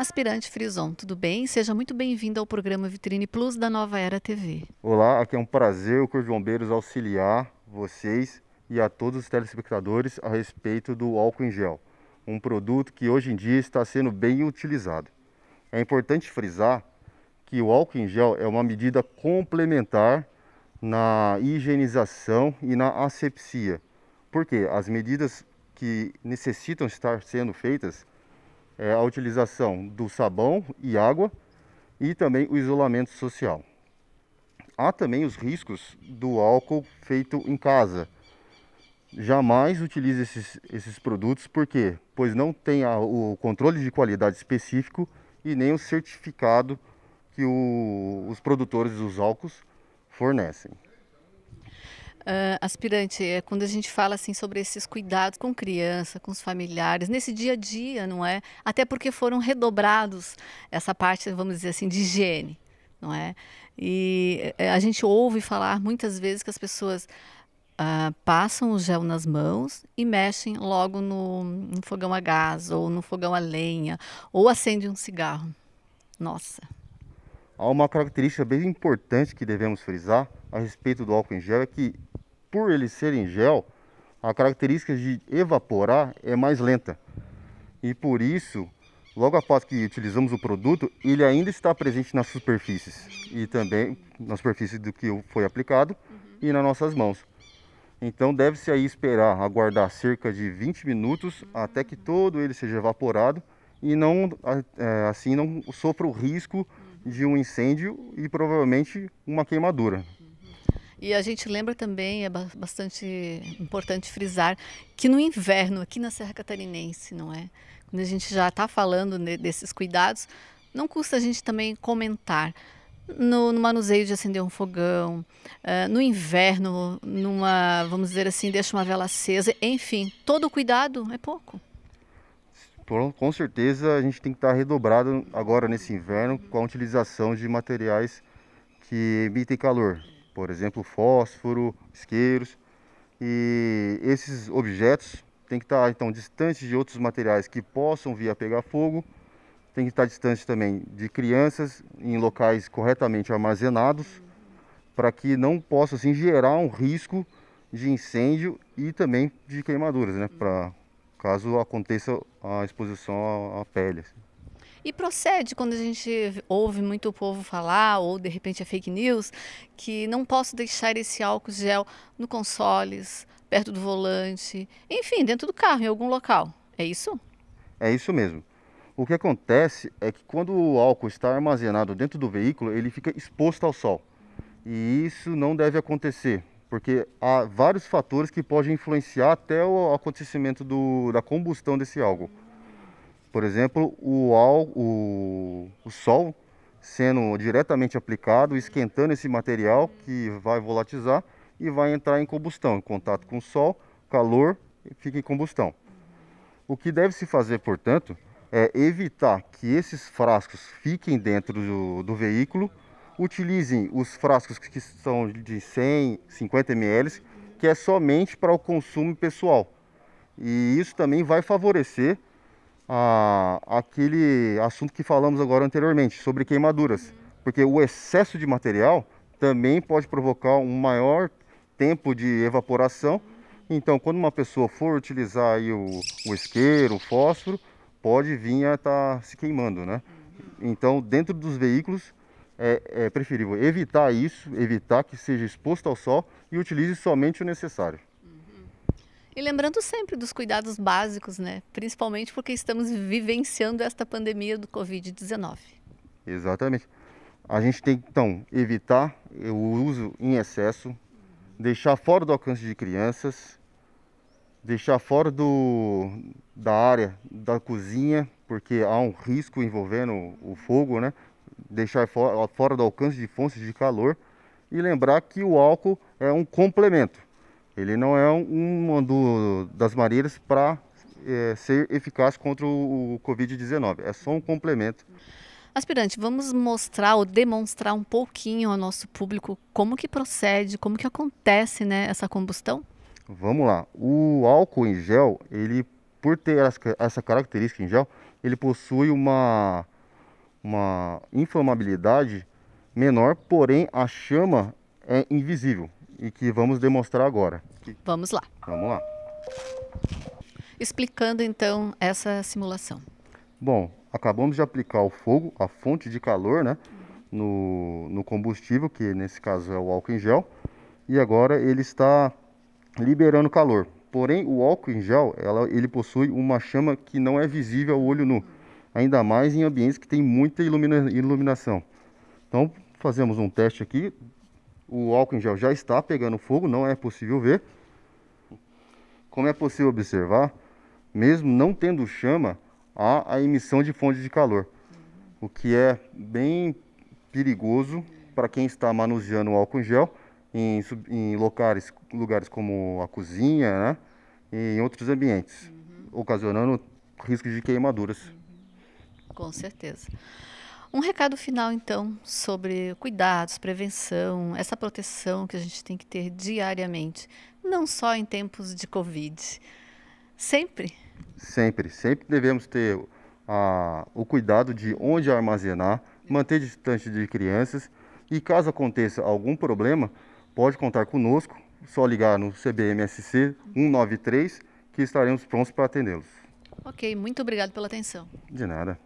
Aspirante Frison, tudo bem? Seja muito bem-vindo ao programa Vitrine Plus da Nova Era TV. Olá, aqui é um prazer o Corpo de Bombeiros auxiliar vocês e a todos os telespectadores a respeito do álcool em gel, um produto que hoje em dia está sendo bem utilizado. É importante frisar que o álcool em gel é uma medida complementar na higienização e na asepsia, porque as medidas que necessitam estar sendo feitas é, a utilização do sabão e água e também o isolamento social. Há também os riscos do álcool feito em casa. Jamais utilize esses, esses produtos, por quê? Pois não tem a, o controle de qualidade específico e nem o certificado que o, os produtores dos álcools fornecem. Uh, aspirante, é quando a gente fala assim sobre esses cuidados com criança, com os familiares, nesse dia a dia, não é? Até porque foram redobrados essa parte, vamos dizer assim, de higiene, não é? E eh, a gente ouve falar muitas vezes que as pessoas uh, passam o gel nas mãos e mexem logo no, no fogão a gás ou no fogão a lenha ou acendem um cigarro. Nossa. Há uma característica bem importante que devemos frisar a respeito do álcool em gel é que por ele ser em gel, a característica de evaporar é mais lenta. E por isso, logo após que utilizamos o produto, ele ainda está presente nas superfícies e também na superfície do que foi aplicado uhum. e nas nossas mãos. Então deve-se aí esperar, aguardar cerca de 20 minutos uhum. até que todo ele seja evaporado e não é, assim não sofra o risco de um incêndio e provavelmente uma queimadura. E a gente lembra também, é bastante importante frisar, que no inverno, aqui na Serra Catarinense, não é? Quando a gente já está falando desses cuidados, não custa a gente também comentar. No, no, manuseio de acender um fogão, uh, no inverno, numa, vamos dizer assim, deixa uma vela acesa, enfim, todo o cuidado é pouco. Com certeza a gente tem que estar tá redobrado agora nesse inverno com a utilização de materiais que emitem calor, por exemplo, fósforo, isqueiros. E esses objetos tem que estar então distantes de outros materiais que possam vir a pegar fogo. Tem que estar distante também de crianças em locais corretamente armazenados para que não possa assim gerar um risco de incêndio e também de queimaduras, né, para caso aconteça a exposição à pele. Assim. E procede quando a gente ouve muito o povo falar, ou de repente é fake news, que não posso deixar esse álcool gel no consoles, perto do volante, enfim, dentro do carro, em algum local. É isso? É isso mesmo. O que acontece é que quando o álcool está armazenado dentro do veículo, ele fica exposto ao sol. E isso não deve acontecer, porque há vários fatores que podem influenciar até o acontecimento do, da combustão desse álcool. Por exemplo, o, o, o sol sendo diretamente aplicado, esquentando esse material que vai volatizar e vai entrar em combustão, em contato com o sol, calor, fica em combustão. O que deve se fazer, portanto, é evitar que esses frascos fiquem dentro do, do veículo, utilizem os frascos que são de 100, 50 ml, que é somente para o consumo pessoal. E isso também vai favorecer a, aquele assunto que falamos agora anteriormente, sobre queimaduras. Porque o excesso de material também pode provocar um maior tempo de evaporação. Então, quando uma pessoa for utilizar aí o, o isqueiro, o fósforo, pode vir a estar tá se queimando, né? Então, dentro dos veículos, é, é preferível evitar isso, evitar que seja exposto ao sol e utilize somente o necessário. E lembrando sempre dos cuidados básicos, né? Principalmente porque estamos vivenciando esta pandemia do Covid-19. Exatamente. A gente tem então evitar o uso em excesso, deixar fora do alcance de crianças, deixar fora do, da área da cozinha, porque há um risco envolvendo o fogo, né? Deixar fora, fora do alcance de fontes de calor e lembrar que o álcool é um complemento ele não é uma do, das maneiras para é, ser eficaz contra o, o Covid-19, é só um complemento. Aspirante, vamos mostrar ou demonstrar um pouquinho ao nosso público como que procede, como que acontece né, essa combustão? Vamos lá. O álcool em gel, ele por ter essa característica em gel, ele possui uma, uma inflamabilidade menor, porém a chama é invisível e que vamos demonstrar agora. Vamos lá. Vamos lá. Explicando então essa simulação. Bom, acabamos de aplicar o fogo, a fonte de calor, né? No, no combustível, que nesse caso é o álcool em gel. E agora ele está liberando calor. Porém, o álcool em gel, ela, ele possui uma chama que não é visível ao olho nu. Ainda mais em ambientes que tem muita ilumina, iluminação. Então, fazemos um teste aqui o álcool em gel já está pegando fogo, não é possível ver. Como é possível observar, mesmo não tendo chama, há a emissão de fonte de calor, o que é bem perigoso para quem está manuseando o álcool em gel em, em locais, lugares como a cozinha né, e em outros ambientes, uhum. ocasionando riscos de queimaduras. Uhum. Com certeza. Um recado final, então, sobre cuidados, prevenção, essa proteção que a gente tem que ter diariamente, não só em tempos de Covid. Sempre? Sempre, sempre devemos ter a, o cuidado de onde armazenar, manter distante de crianças e caso aconteça algum problema, pode contar conosco, só ligar no CBMSC 193 que estaremos prontos para atendê-los. Ok, muito obrigado pela atenção. De nada.